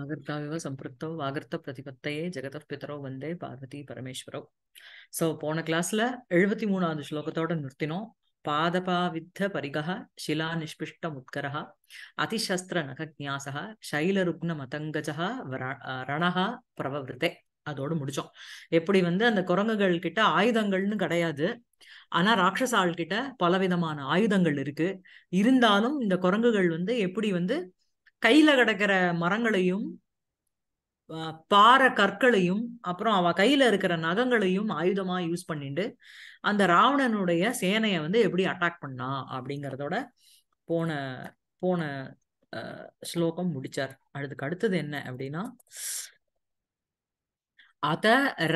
ఆగర్తావివ சம்பிருத்தோ ఆగర్త பிரதிபத்தையே ஜெகத பித்தரோ வந்தே Parvati பரமேஸ்வரோ so போன கிளாஸ்ல எழுபத்தி மூணாவது ஸ்லோகத்தோட நிறுத்தினோம் பாதபாவித்த பரிகா சிலா நிஷ்பிஷ்ட முத்கரா அதிசஸ்திர நகஜாசா சைலருக்ன மதங்கஜா ரணஹா பிரவவிருத்தே அதோடு முடிச்சோம் எப்படி வந்து அந்த குரங்குகள் கிட்ட ஆயுதங்கள்னு கிடையாது ஆனா ராட்சசால் கிட்ட பலவிதமான ஆயுதங்கள் இருக்கு இருந்தாலும் இந்த குரங்குகள் வந்து எப்படி வந்து கையில கிடக்கிற மரங்களையும் பாறை கற்களையும் அப்புறம் அவ கையில இருக்கிற நகங்களையும் ஆயுதமா யூஸ் பண்ணிட்டு அந்த ராவணனுடைய சேனையை வந்து எப்படி அட்டாக் பண்ணா அப்படிங்கிறதோட போன போன ஸ்லோகம் முடிச்சார் அதுக்கு அடுத்தது என்ன அப்படின்னா அத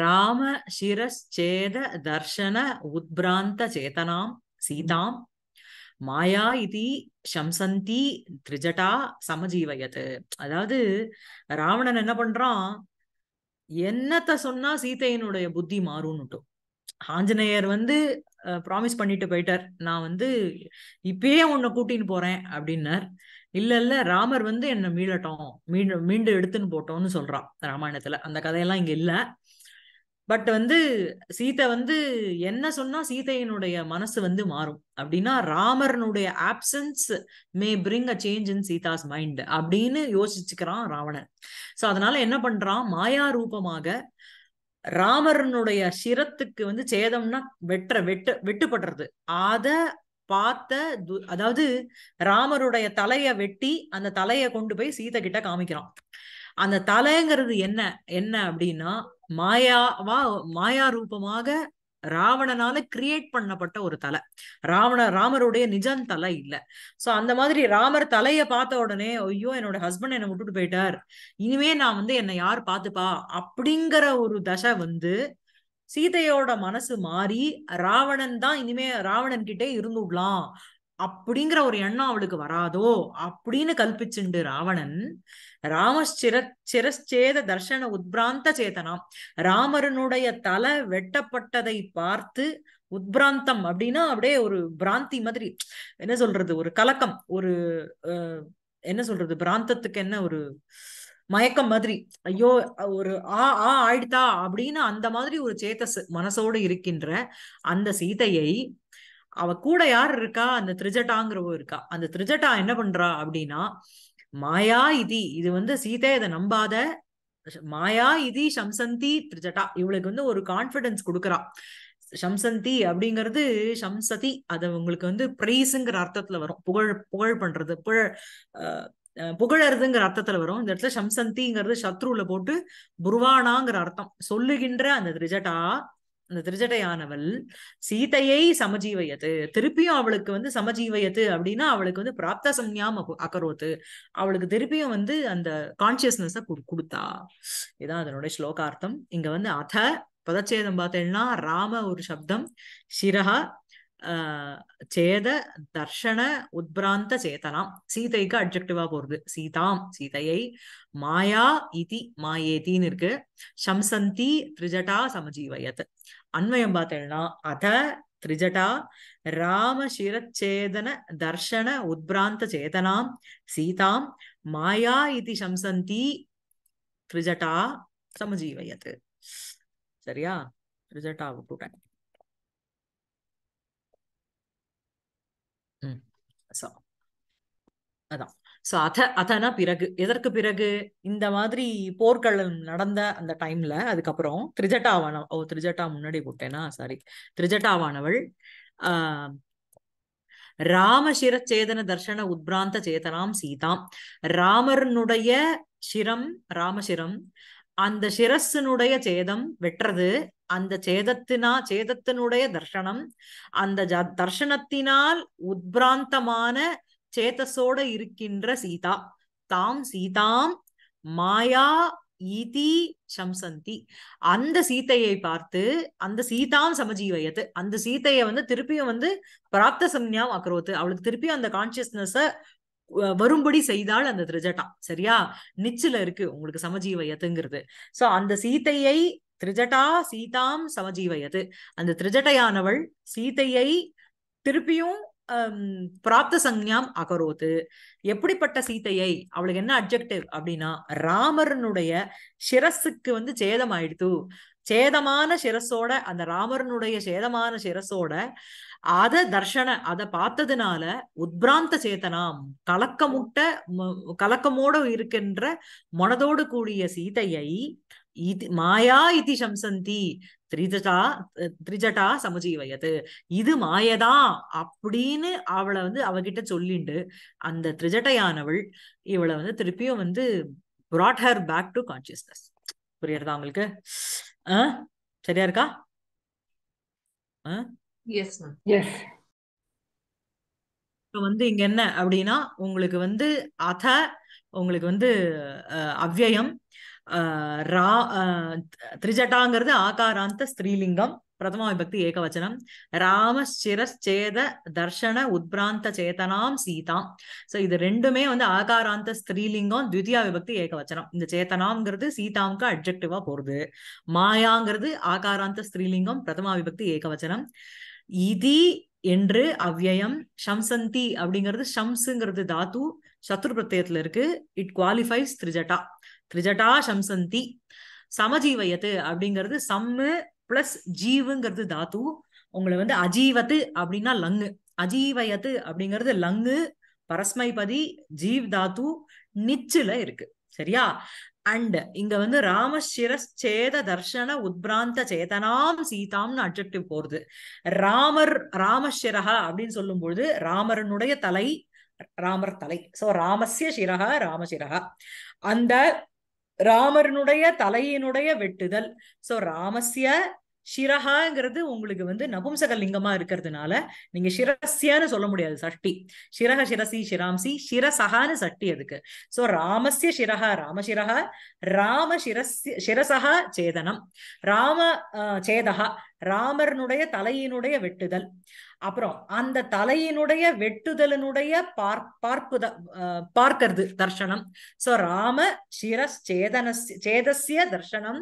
ராம சிரஸ் சேத தர்ஷன உத்பிராந்த சேதனாம் சீதாம் மாயா இது சம்சந்தி திரிஜட்டா சமஜீவயத்து அதாவது ராவணன் என்ன பண்றான் என்னத்த சொன்னா சீத்தையனுடைய புத்தி மாறும்னுட்டும் ஆஞ்சநேயர் வந்து ப்ராமிஸ் பண்ணிட்டு போயிட்டார் நான் வந்து இப்பயே உன்னை கூட்டின்னு போறேன் அப்படின்னார் இல்ல இல்ல ராமர் வந்து என்னை மீளட்டும் மீண்டும் மீண்டு எடுத்துன்னு போட்டோம்னு சொல்றான் ராமாயணத்துல அந்த கதையெல்லாம் இங்க இல்லை பட் வந்து சீதை வந்து என்ன சொன்னா சீதையினுடைய மனசு வந்து மாறும் அப்படின்னா ராமரனுடைய absence may bring a change in Sita's mind அப்படின்னு யோசிச்சுக்கிறான் ராவணன் சோ அதனால என்ன பண்றான் மாயா ரூபமாக ராமரனுடைய சிரத்துக்கு வந்து சேதம்னா வெட்டுற வெட்டு வெட்டுப்படுறது அத பார்த்த அதாவது ராமருடைய தலைய வெட்டி அந்த தலைய கொண்டு போய் சீதை கிட்ட காமிக்கிறான் அந்த தலைங்கிறது என்ன என்ன அப்படின்னா மாயாவா மாயா ரூபமாக ராவணனால கிரியேட் பண்ணப்பட்ட ஒரு தலை ராவண ராமருடைய நிஜம் தலை இல்ல சோ அந்த மாதிரி ராமர் தலைய பார்த்த உடனே ஐயோ என்னோட ஹஸ்பண்ட் என்னை விட்டுட்டு போயிட்டார் இனிமே நான் வந்து என்னை யார் பாத்துப்பா அப்படிங்கிற ஒரு தசை வந்து சீதையோட மனசு மாறி ராவணன் தான் இனிமே ராவணன் கிட்டே இருந்துடலாம் அப்படிங்கிற ஒரு எண்ணம் அவளுக்கு வராதோ அப்படின்னு கல்பிச்சுண்டு ராவணன் ராமச்சிர சிரச்சேத தர்ஷன உத்பிராந்த சேதனாம் ராமரனுடைய தலை வெட்டப்பட்டதை பார்த்து உத்பிராந்தம் அப்படின்னா அப்படியே ஒரு பிராந்தி மாதிரி என்ன சொல்றது ஒரு கலக்கம் ஒரு என்ன சொல்றது பிராந்தத்துக்கு என்ன ஒரு மயக்கம் மாதிரி ஐயோ ஒரு ஆ ஆ ஆயிடுதா அப்படின்னு அந்த மாதிரி ஒரு சேத்தஸ் மனசோடு இருக்கின்ற அந்த சீதையை அவ கூட யார் இருக்கா அந்த திரிஜட்டாங்கிறவோ இருக்கா அந்த திரிஜட்டா என்ன பண்றா அப்படின்னா மாயா இதி இது வந்து சீதை இதை நம்பாத மாயா இதி சம்சந்தி திரிஜட்டா இவளுக்கு வந்து ஒரு கான்பிடன்ஸ் கொடுக்குறா சம்சந்தி அப்படிங்கிறது சம்சதி அது உங்களுக்கு வந்து பிரைஸுங்கிற அர்த்தத்துல வரும் புகழ் புகழ் பண்றது புகழ் புகழறதுங்கிற அர்த்தத்துல வரும் இந்த இடத்துல சம்சந்திங்கிறது சத்ருல போட்டு புருவானாங்கிற அர்த்தம் சொல்லுகின்ற அந்த திரிஜட்டா அந்த திருஜடையானவள் சீதையை சமஜீவையது திருப்பியும் அவளுக்கு வந்து சமஜீவையது அப்படின்னா அவளுக்கு வந்து பிராப்த சம்ஞாம் அக்கரோத்து அவளுக்கு திருப்பியும் வந்து அந்த கான்சியஸ்னஸ் கொடுத்தா இதான் அதனுடைய ஸ்லோகார்த்தம் இங்க வந்து அத பதச்சேதம் பார்த்தேன்னா ராம ஒரு சப்தம் சிரஹா சேத தர்ஷன உத்பிராந்த சேதனாம் சீதைக்கு அப்ஜெக்டிவா போறது சீதாம் சீதையை மாயா இதி மாயேதின்னு இருக்கு சம்சந்தி திரிஜட்டா சமஜீவயத் அன்வயம் பார்த்தேன்னா அத திரிஜட்டா ராமசிரச்சேதன தர்ஷன உத்பிராந்த சேதனாம் சீதாம் மாயா இதி சம்சந்தி திரிஜட்டா சமஜீவயத் சரியா திரிஜட்டாவை கூட சோ அதான் சோ அத அதனா பிறகு எதற்கு பிறகு இந்த மாதிரி போர்க்களம் நடந்த அந்த டைம்ல அதுக்கப்புறம் திரிஜட்டாவான ஓ திரிஜட்டா முன்னாடி போட்டேனா சாரி திரிஜட்டாவானவள் ராமசிர சேதன தர்ஷன உத்பிராந்த சேதனாம் சீதாம் ராமருனுடைய சிரம் ராமசிரம் அந்த சிரஸினுடைய சேதம் வெற்றது அந்த சேதத்தினா சேதத்தினுடைய தர்ஷனம் அந்த தர்ஷனத்தினால் உத்பிராந்தமான சேதஸோட இருக்கின்ற சீதா தாம் சீதாம் மாயா ஈதி சம்சந்தி அந்த சீத்தையை பார்த்து அந்த சீதாம் சமஜீவயத்து அந்த சீத்தையை வந்து திருப்பியும் வந்து பிராப்த சம்யாம் அக்ரோத்து அவளுக்கு திருப்பியும் அந்த கான்சியஸ்னஸ வரும்படி செய்தாள் அந்த திருஜட்டா சரியா நிச்சில இருக்கு உங்களுக்கு சமஜீவயத்துங்கிறது சோ அந்த சீத்தையை திரிஜட்டா சீதாம் சமஜீவயது அந்த திரிஜட்டையானவள் சீதையை திருப்பியும் பிராப்த சஞ்ஞாம் அகரோத்து எப்படிப்பட்ட சீதையை அவளுக்கு என்ன அப்ஜெக்டிவ் அப்படின்னா ராமரனுடைய சிரஸுக்கு வந்து சேதம் ஆயிடுத்து சேதமான சிரஸோட அந்த ராமரனுடைய சேதமான சிரஸோட அத தர்ஷன அத பார்த்ததுனால உத்பிராந்த சேத்தனாம் கலக்கமுட்ட கலக்கமோடு இருக்கின்ற மனதோடு கூடிய சீதையை மாயா இதி சம்சந்தி திரிஜட்டா திரிஜட்டா வயது இது மாயதான் அப்படின்னு அவளை வந்து அவகிட்ட சொல்லிண்டு அந்த திரிஜட்டையானவள் இவளை வந்து திருப்பியும் வந்து brought her back to consciousness புரியறதா அவங்களுக்கு சரியா இருக்கா வந்து இங்க என்ன அப்படின்னா உங்களுக்கு வந்து அத உங்களுக்கு வந்து அவ்யயம் ரா திரிஜட்டாங்கிறது ஆகாராந்த ஸ்திரீலிங்கம் பிரதம விபக்தி ஏகவச்சனம் ராமச்சிரச்சேத தர்ஷன உத்பிராந்த சேதனாம் சீதாம் சோ இது ரெண்டுமே வந்து ஆகாராந்த ஸ்திரீலிங்கம் திவிதியா விபக்தி ஏகவச்சனம் இந்த சேதனாம்ங்கிறது சீதாவுக்கு அப்ஜெக்டிவா போறது மாயாங்கிறது ஆகாராந்த ஸ்திரீலிங்கம் பிரதமா விபக்தி ஏகவச்சனம் இதி என்று அவ்வயம் ஷம்சந்தி அப்படிங்கிறது ஷம்ஸுங்கிறது தாத்து சத்துரு பிரத்தியத்துல இருக்கு இட் குவாலிஃபைஸ் த்ரிஜட்டா த்ரிஜடா சம்சந்தி சமஜீவயத்து அப்படிங்கிறது சம்மு பிளஸ் ஜீவுங்கிறது தாத்து உங்களை வந்து அஜீவத்து அப்படின்னா லங்கு அஜீவயத்து அப்படிங்கிறது லங்கு பரஸ்மைபதி ஜீவ் தாத்து நிச்சுல இருக்கு சரியா அண்ட் இங்க வந்து ராமசிரஸ் சேத தர்ஷன உத்பிராந்த சேதனாம் சீதாம்னு அட்ஜெக்டிவ் போறது ராமர் ராமசிரஹா அப்படின்னு சொல்லும் பொழுது ராமரனுடைய தலை ராமர் தலை சோ ராமசிய சிரகா ராமசிரஹா அந்த ராமரனுடைய தலையினுடைய வெட்டுதல் சோ ராமசிய சிரஹாங்கிறது உங்களுக்கு வந்து நபும்சக லிங்கமா இருக்கிறதுனால நீங்க சிரசியான்னு சொல்ல முடியாது சட்டி சிரக சிரசி சிராம்சி சிரசகான்னு சட்டி அதுக்கு சோ ராமசிய சிரஹா ராமசிரஹா ராம சிரஸ் சிரசகா சேதனம் ராம சேதகா ராமர்னுடைய தலையினுடைய வெட்டுதல் அப்புறம் அந்த தலையினுடைய வெட்டுதலினுடைய பார் பார்ப்புத பார்க்கறது தர்ஷனம் சோ ராம சிரஸ்சேதன சேதசிய தர்ஷனம்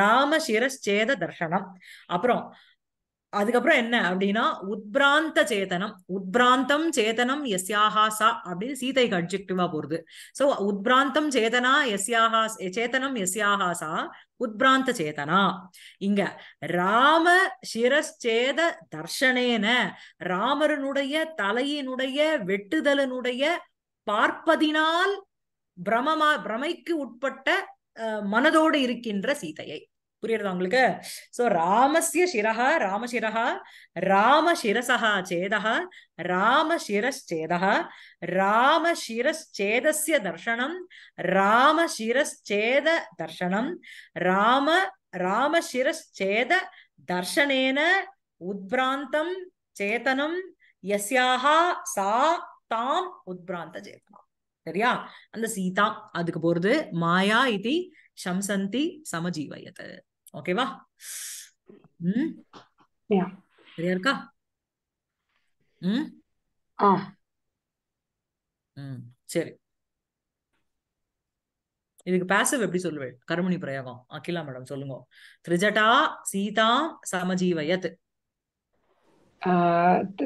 ராம சிரஸ்சேத தர்ஷனம் அப்புறம் அதுக்கப்புறம் என்ன அப்படின்னா உத்பிராந்த சேதனம் உத்பிராந்தம் சேதனம் எஸ்யாகா சா அப்படின்னு சீதைக்கு அப்ஜெக்டிவா போறது சோ உத்பிராந்தம் சேதனா எஸ்யாகா சேதனம் எஸ்யாகா சா உத்பிராந்த சேதனா இங்க ராம சிரச்சேத தர்ஷனேன ராமருனுடைய தலையினுடைய வெட்டுதலனுடைய பார்ப்பதினால் பிரமமா பிரமைக்கு உட்பட்ட மனதோடு இருக்கின்ற சீதையை புரியுறதா உங்களுக்கு சோ ராமசிய சிரஹா ராமசிரஹா ராம ராமசிரசா சேதா ராம ராமசிரச்சேதஸ்ய தர்ஷனம் ராம ராமசிரச்சேத தர்ஷனம் ராம ராம ராமசிரச்சேத தர்ஷனேன உத்பிராந்தம் சேதனம் எஸ்யாஹா சா தாம் உத்பிராந்த சேதனம் சரியா அந்த சீதா அதுக்கு போறது மாயா இது சம்சந்தி சமஜீவயத்து ஓகேவா ம் சரியா இருக்கா ம் ம் சரி இதுக்கு பாசிவ் எப்படி சொல்லுவேன் கருமணி பிரயோகம் அகிலா மேடம் சொல்லுங்க திரிஜட்டா சீதா சமஜீவயத்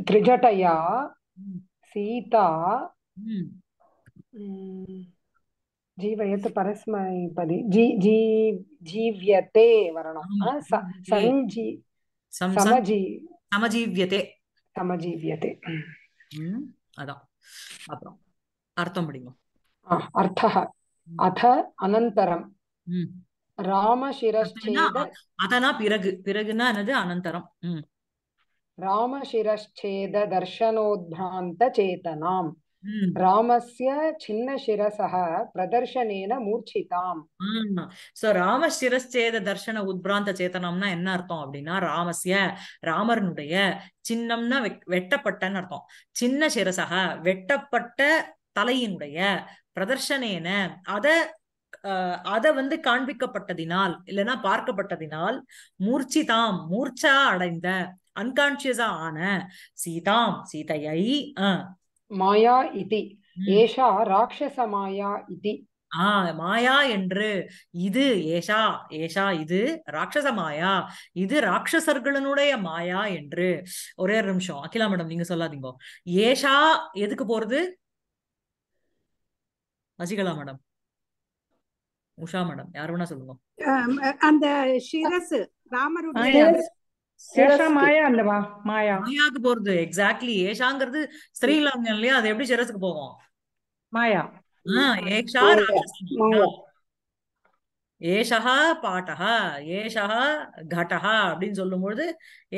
திரிஜட்டயா சீதா ஜீவயத்து பதி ஜீ ஜீ ஜீவியத்தே வரணும் சஞ்சி சமஜி சமஜீவியத்தே சமஜீவியத்தே அதான் அப்புறம் அர்த்தம் படிங்க அர்த்தः அத அனந்தரம் ராமசிரச்சேத அதனா பிறகு பிறகுனா என்னது அனந்தரம் ராமசிரச்சேத தர்ஷனோத்பிராந்த சேதனாம் ராமஸ்ய சின்ன சிரசக பிரதர்ஷனேன மூர்ச்சிதாம் சோ ராம சிரஸ்சேத தர்ஷன உத்பிராந்த சேதனம்னா என்ன அர்த்தம் அப்படின்னா ராமஸ்ய ராமர்னுடைய சின்னம்னா வெட்டப்பட்டன்னு அர்த்தம் சின்ன சிரசக வெட்டப்பட்ட தலையினுடைய பிரதர்ஷனேன அத அத வந்து காண்பிக்கப்பட்டதினால் இல்லைன்னா பார்க்கப்பட்டதினால் மூர்ச்சிதாம் மூர்ச்சா அடைந்த அன்கான்சியஸா ஆன சீதாம் சீதையை மாயா இதி ஏஷா ராட்சச மாயா இதி ஆ மாயா என்று இது ஏஷா ஏஷா இது ராட்சச மாயா இது ராட்சசர்களுடைய மாயா என்று ஒரே ஒரு நிமிஷம் அகிலா மேடம் நீங்க சொல்லாதீங்க ஏஷா எதுக்கு போறது அசிகலா மேடம் உஷா மேடம் யார் வேணா சொல்லுங்க அந்த ராமருடைய மாயாக்கு போறது எக்ஸாக்ட்லி ஏஷாங்கிறது ஸ்ரீலங்கம் இல்லையா அது எப்படி சிரஸுக்கு போகும் மாயா ஏஷா ஏஷஹா பாட்டகா ஏஷா கடகா அப்படின்னு சொல்லும்பொழுது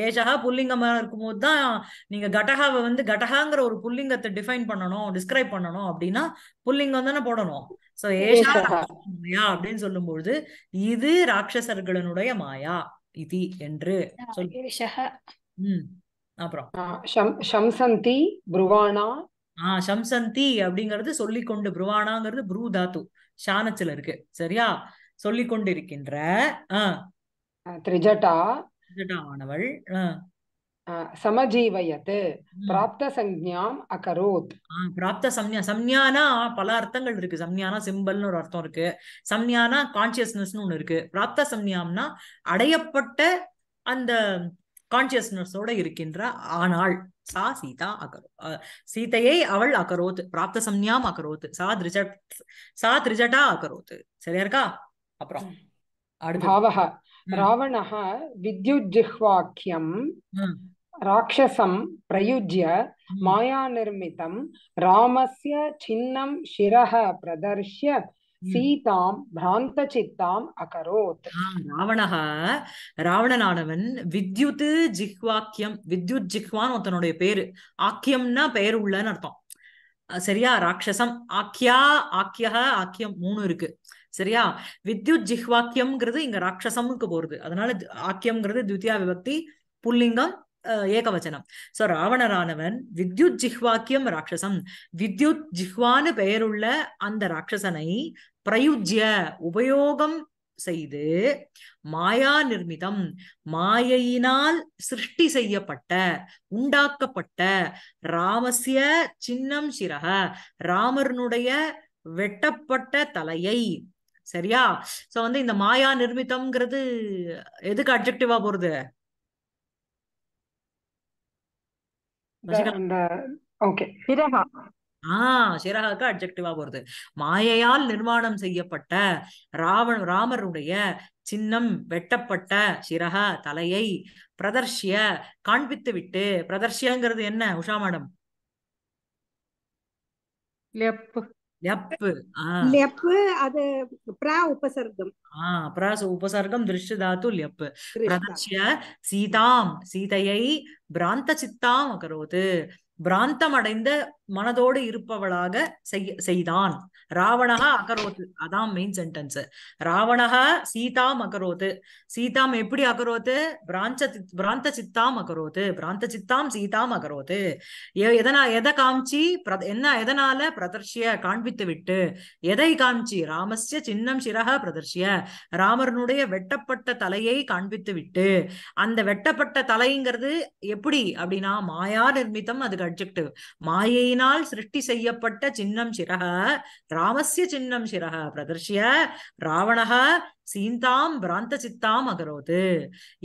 ஏஷா புல்லிங்கமா இருக்கும்போது தான் நீங்க கடகாவை வந்து கடகாங்கிற ஒரு புல்லிங்கத்தை டிஃபைன் பண்ணணும் டிஸ்கிரைப் பண்ணணும் அப்படின்னா புல்லிங்கம் தானே போடணும் சோ ஏஷா அப்படின்னு சொல்லும்பொழுது இது ராட்சசர்களுடைய மாயா இது என்று சொல்லி அப்புறம் ஷம்சந்தி புருவானா ஆ ஷம்சந்தி அப்படிங்கிறது சொல்லிக்கொண்டு புருவானாங்கிறது புரு தாத்து ஷானச்சில் இருக்கு சரியா சொல்லிக்கொண்டிருக்கின்ற திரிஜட்டா ஆஹ் சமஜீவயத் பிராப்த சஞ்ஞாம் அகரோத் பிராப்த சம்யா சம்யானா பல அர்த்தங்கள் இருக்கு சம்யானா சிம்பல்னு ஒரு அர்த்தம் இருக்கு சம்யானா கான்சியஸ்னஸ் ஒண்ணு இருக்கு பிராப்த சம்யாம்னா அடையப்பட்ட அந்த கான்சியஸ்னஸோட இருக்கின்ற ஆனால் சா சீதா அகரோ சீதையை அவள் அகரோத் பிராப்த சம்யாம் அகரோத் சா திரிஜட் சா திரிஜட்டா அகரோத் சரியா இருக்கா அப்புறம் அடுத்து ராவண வித்யுஜிஹ்வாக்கியம் राक्षसं மாயா நிர்மிதம் रामस्य சின்னம் शिरः प्रदर्श्य சீதாம் பிராந்த சித்தாம் அகரோத் ராவணக ராவணனானவன் வித்யுத் ஜிஹ்வாக்கியம் வித்யுத் ஜிஹ்வான் ஒருத்தனுடைய பேரு ஆக்கியம்னா பெயர் உள்ளன்னு அர்த்தம் சரியா ராட்சசம் ஆக்கியா ஆக்கியா ஆக்கியம் மூணு இருக்கு சரியா வித்யுத் ஜிஹ்வாக்கியம்ங்கிறது இங்க ராட்சசமுக்கு போறது அதனால ஆக்கியம்ங்கிறது தித்யா விபக்தி புல்லிங்கம் ஏகவச்சனம் சோ ராவணரானவன் வித்யுத் ஜிஹ்வாக்கியம் ராட்சசம் வித்யுத் ஜிஹ்வான்னு பெயருள்ள அந்த ராட்சசனை பிரயுஜ்ய உபயோகம் செய்து மாயா நிர்மிதம் மாயையினால் சிருஷ்டி செய்யப்பட்ட உண்டாக்கப்பட்ட ராமசிய சின்னம் சிரக ராமர்னுடைய வெட்டப்பட்ட தலையை சரியா சோ வந்து இந்த மாயா நிர்மிதம்ங்கிறது எதுக்கு அப்ஜெக்டிவா போறது ஆஹ் அப்ஜெக்டிவா போறது மாயையால் நிர்மாணம் செய்யப்பட்ட ராவண ராமருடைய சின்னம் வெட்டப்பட்ட சிரக தலையை பிரதர்ஷிய காண்பித்து விட்டு பிரதர்ஷியங்கிறது என்ன உஷா மேடம் ल्यप् प्रा उपसर्गम् प्रा उपसर्गं दृश्य धातु ल्यप् प्रदर्श्य सीतां सीतयै भ्रान्तचित्ताम् अकरोत् பிராந்தம் அடைந்த மனதோடு இருப்பவளாக செய் செய்தான் ராவணகா அகரோத்து அதான் மெயின் சென்டென்ஸ் ராவணகா சீதாம் அகரோத்து சீதாம் எப்படி அகரோத்து பிராந்த பிராந்த சித்தாம் அகரோத்து பிராந்த சித்தாம் சீதாம் அகரோத்து எதனா எதை காமிச்சி என்ன எதனால பிரதர்ஷிய காண்பித்து விட்டு எதை காமிச்சி ராமஸ்ய சின்னம் சிறக பிரதர்ஷிய ராமரனுடைய வெட்டப்பட்ட தலையை காண்பித்து விட்டு அந்த வெட்டப்பட்ட தலைங்கிறது எப்படி அப்படின்னா மாயா நிர்மித்தம் அதுக்கு அப்ஜெக்டிவ் மாயையின் தன்னினால் சிருஷ்டி செய்யப்பட்ட சின்னம் சிரக ராமசிய சின்னம் சிரக பிரதர்ஷிய ராவணக சீந்தாம் பிராந்த சித்தாம் அகரோது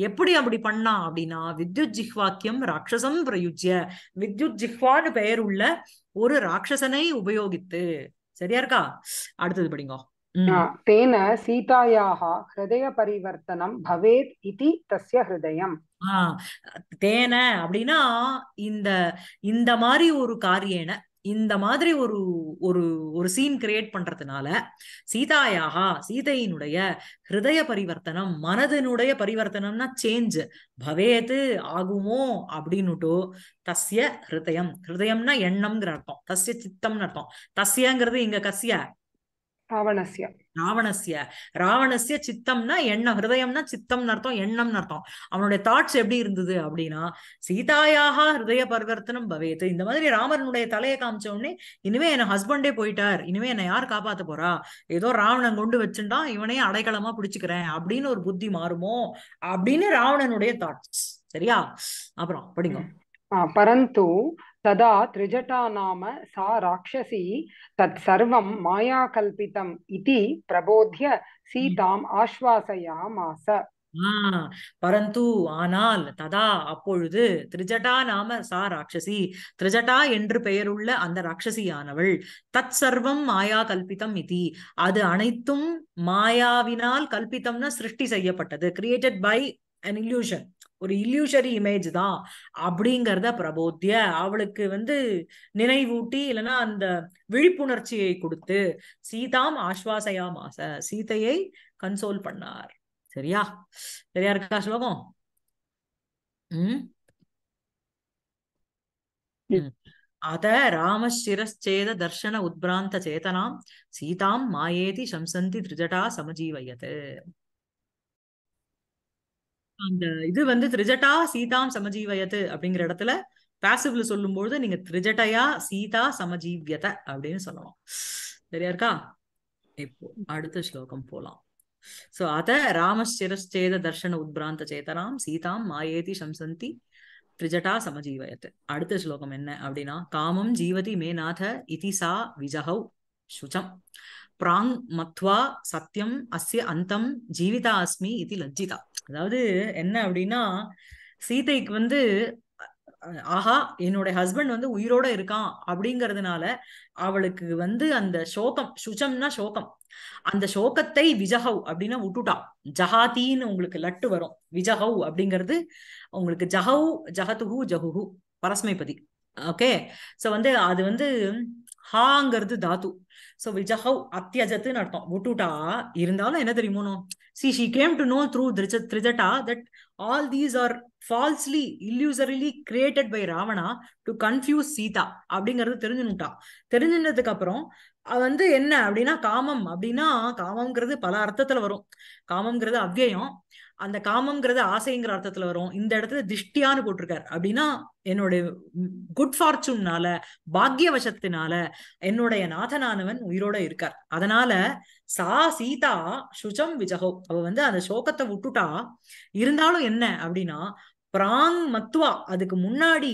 எப்படி அப்படி பண்ணா அப்படின்னா வித்யுத் ஜிஹ்வாக்கியம் ராட்சசம் பிரயுஜ்ய வித்யுத் ஜிஹ்வான்னு பெயர் உள்ள ஒரு ராட்சசனை உபயோகித்து சரியா இருக்கா அடுத்தது படிங்கோ தேன சீதாயாக ஹிருதய பரிவர்த்தனம் பவேத் இதி தஸ்ய ஹிருதயம் ஆஹ் தேன அப்படின்னா இந்த இந்த மாதிரி ஒரு காரியன இந்த மாதிரி ஒரு ஒரு ஒரு சீன் கிரியேட் பண்றதுனால சீதாயாக சீதையினுடைய ஹிருதய பரிவர்த்தனம் மனதினுடைய பரிவர்த்தனம்னா சேஞ்ச் பவேது ஆகுமோ அப்படின்னுட்டு தஸ்ய ஹிருதயம் ஹிருதயம்னா எண்ணம்ங்கிற அர்த்தம் தஸ்ய சித்தம்னு அர்த்தம் தஸ்யங்கிறது இங்க கசிய பாவனசியம் ராவணசிய ராவணசிய சித்தம்னா எண்ணம் ஹிருதயம்னா சித்தம்னு அர்த்தம் எண்ணம்னு அர்த்தம் அவனுடைய தாட்ஸ் எப்படி இருந்தது அப்படின்னா சீதாயாக ஹிருதய பரிவர்த்தனம் பவேத்து இந்த மாதிரி ராமனுடைய தலையை காமிச்ச உடனே இனிமே என் ஹஸ்பண்டே போயிட்டார் இனிமே என்னை யார் காப்பாத்த போறா ஏதோ ராவணன் கொண்டு வச்சுட்டான் இவனே அடைக்கலமா பிடிச்சுக்கிறேன் அப்படின்னு ஒரு புத்தி மாறுமோ அப்படின்னு ராவணனுடைய தாட்ஸ் சரியா அப்புறம் படிங்க பரந்து நாம சா नाम தத் சர்வம் மாயா मायाकल्पितम् इति प्रबोध्य சீதாம் आश्वासयामास பரந்து ஆனால் ததா அப்பொழுது திரிஜட்டா நாம சா ராட்சசி திரிஜட்டா என்று பெயருள்ள அந்த ராட்சசியானவள் தத் சர்வம் மாயா கல்பிதம் இது அது அனைத்தும் மாயாவினால் கல்பித்தம்னா சிருஷ்டி செய்யப்பட்டது கிரியேட்டட் பை அன் இல்யூஷன் ஒரு இல்யூஷரி இமேஜ் தான் அப்படிங்கிறத பிரபோத்திய அவளுக்கு வந்து நினைவூட்டி இல்லைன்னா அந்த விழிப்புணர்ச்சியை கொடுத்து சீதாம் மாச சீதையை கன்சோல் பண்ணார் சரியா சரியா இருக்கா ஸ்லோகம் உம் அத ராமசிரேத தர்ஷன உத்பிராந்த சேதனாம் சீதாம் மாயேதி சம்சந்தி திருஜடா சமஜீவயது அந்த இது வந்து திரிஜட்டா சீதாம் சமஜீவயத்து அப்படிங்கிற இடத்துல சொல்லும் சொல்லும்போது நீங்க திரிஜட்டையா சீதா சமஜீவியத அப்படின்னு சொல்லலாம் சரியா இருக்கா இப்போ அடுத்த ஸ்லோகம் போலாம் சோ அத ராமஸ்திரஸ்தேத தர்ஷன உத்பிராந்த சேதனாம் சீதாம் மாயேதி சம்சந்தி திரிஜட்டா சமஜீவயத்து அடுத்த ஸ்லோகம் என்ன அப்படின்னா காமம் ஜீவதி மேநாத இதி சா விஜகௌ சுச்சம் பிராங் மத்வா சத்தியம் அஸ்ய அந்தம் ஜீவிதா அஸ்மி இது லஜ்ஜிதா அதாவது என்ன அப்படின்னா சீதைக்கு வந்து ஆஹா என்னுடைய ஹஸ்பண்ட் வந்து உயிரோட இருக்கான் அப்படிங்கறதுனால அவளுக்கு வந்து அந்த சோகம் சுஜம்னா சோகம் அந்த சோகத்தை விஜஹவ் அப்படின்னா விட்டுட்டா ஜஹாத்தின்னு உங்களுக்கு லட்டு வரும் விஜஹவ் அப்படிங்கிறது உங்களுக்கு ஜஹவ் ஜஹத்துஹு ஜஹுஹு பரஸ்மைபதி ஓகே சோ வந்து அது வந்து ஹாங்கிறது தாத்து சோ விஜஹவ் அத்தியஜத்துன்னு அர்த்தம் விட்டுட்டா இருந்தாலும் என்ன தெரியுமோ she she came to know through திரிஜ Trijata that all these are falsely illusorily created by Ravana to confuse Sita தெரிஞ்சுன்னு விட்டா தெரிஞ்சுனதுக்கு அப்புறம் வந்து என்ன அப்படின்னா காமம் அப்படின்னா காமம்ங்கிறது பல அர்த்தத்துல வரும் காமம்ங்கிறது அவ்வியம் அந்த காமம்ங்கிறது ஆசைங்கிற அர்த்தத்துல வரும் இந்த இடத்துல திஷ்டியான்னு போட்டிருக்காரு அப்படின்னா என்னோட குட் ஃபார்ச்சூன்னால பாக்யவசத்தினால என்னுடைய நாதனானவன் உயிரோட இருக்கார் அதனால சா சீதா சுஜம் விஜகோ அவ வந்து அந்த சோகத்தை விட்டுட்டா இருந்தாலும் என்ன அப்படின்னா பிராங் மத்துவா அதுக்கு முன்னாடி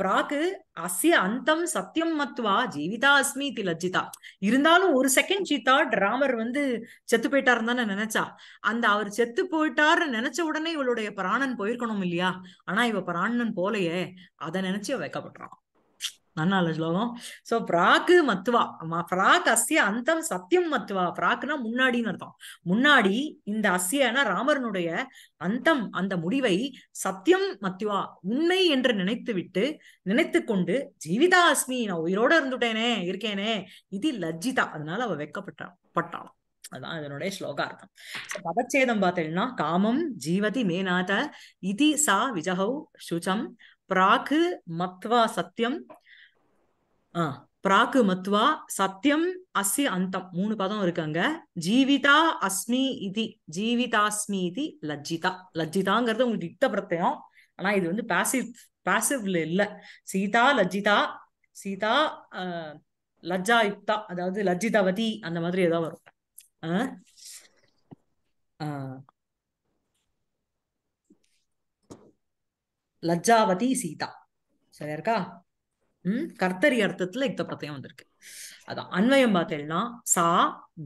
பிராக்கு அசிய அந்தம் சத்தியம் மத்வா ஜீவிதா அஸ்மி தி லஜ்ஜிதா இருந்தாலும் ஒரு செகண்ட் சீதா ராமர் வந்து செத்து போயிட்டாருன்னு தானே நினைச்சா அந்த அவர் செத்து போயிட்டாரு நினைச்ச உடனே இவளுடைய பிராணன் போயிருக்கணும் இல்லையா ஆனா இவ பிராணன் போலையே அதை நினைச்சு வைக்கப்படுறான் ஸ்லோகம் சோ பிராக்கு மத்துவா பிராக் அஸ்ய அந்தம் சத்தியம் மத்துவா பிராக்குனா முன்னாடின்னு அர்த்தம் முன்னாடி இந்த அஸ்யனா ராமரனுடைய அந்தம் அந்த முடிவை சத்தியம் மத்துவா உண்மை என்று நினைத்து விட்டு நினைத்து கொண்டு ஜீவிதா அஸ்மி நான் உயிரோட இருந்துட்டேனே இருக்கேனே இது லஜ்ஜிதா அதனால அவ வெக்கப்பட்ட பட்டாளாம் அதான் இதனுடைய ஸ்லோகார்த்தம் பதச்சேதம் பார்த்தீங்கன்னா காமம் ஜீவதி மேநாத இதி சா விஜகௌ சுச்சம் பிராக்கு மத்வா சத்தியம் பிராக்கு மத்வா சத்தியம் அஸ்ய அந்தம் மூணு பதம் இருக்காங்க ஜீவிதா அஸ்மி இதி ஜீவிதாஸ்மி இதி லஜ்ஜிதா லஜ்ஜிதாங்கிறது உங்களுக்கு இத்த பிரத்தயம் ஆனா இது வந்து பாசிவ் பாசிவ்ல இல்ல சீதா லஜ்ஜிதா சீதா லஜ்ஜா யுக்தா அதாவது லஜ்ஜிதாவதி அந்த மாதிரி ஏதாவது வரும் லஜ்ஜாவதி சீதா சரியா இருக்கா உம் கர்த்தரி அர்த்தத்துல யுத்த பிரத்யம் வந்திருக்கு அதான் அன்வயம் பார்த்தேன்னா சா